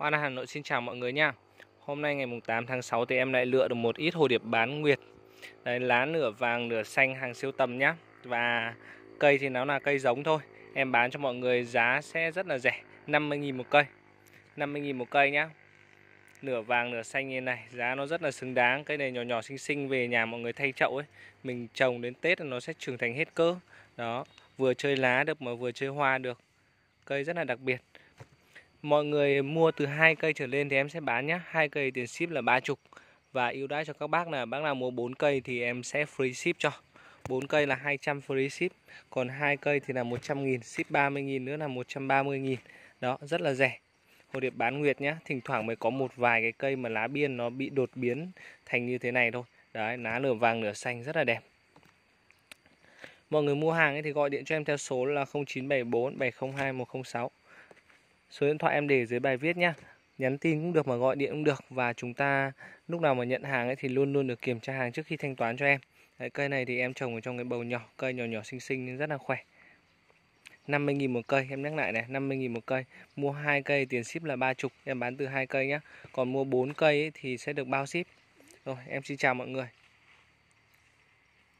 Hoa Lan Hà Nội xin chào mọi người nha Hôm nay ngày 8 tháng 6 thì em lại lựa được một ít hồ điệp bán nguyệt Đấy, lá nửa vàng nửa xanh hàng siêu tầm nhá Và cây thì nó là cây giống thôi Em bán cho mọi người giá sẽ rất là rẻ 50.000 một cây 50.000 một cây nhá Nửa vàng nửa xanh như này Giá nó rất là xứng đáng Cây này nhỏ nhỏ xinh xinh về nhà mọi người thay chậu ấy Mình trồng đến Tết nó sẽ trưởng thành hết cơ Đó Vừa chơi lá được mà vừa chơi hoa được Cây rất là đặc biệt mọi người mua từ hai cây trở lên thì em sẽ bán nhé hai cây tiền ship là ba chục và ưu đãi cho các bác là bác nào mua 4 cây thì em sẽ free ship cho 4 cây là 200 free ship còn hai cây thì là 100 nghìn ship 30 nghìn nữa là 130 nghìn đó rất là rẻ hồ điệp bán nguyệt nhá thỉnh thoảng mới có một vài cái cây mà lá biên nó bị đột biến thành như thế này thôi đấy lá nửa vàng nửa xanh rất là đẹp mọi người mua hàng ấy thì gọi điện cho em theo số là 0974 702 106 Số điện thoại em để dưới bài viết nhé, Nhắn tin cũng được mà gọi điện cũng được và chúng ta lúc nào mà nhận hàng ấy thì luôn luôn được kiểm tra hàng trước khi thanh toán cho em. Đấy, cây này thì em trồng ở trong cái bầu nhỏ, cây nhỏ nhỏ xinh xinh rất là khỏe. 50.000 một cây em nhắc lại này 50.000 một cây mua hai cây tiền ship là ba chục em bán từ hai cây nhé còn mua 4 cây ấy, thì sẽ được bao ship rồi em xin chào mọi người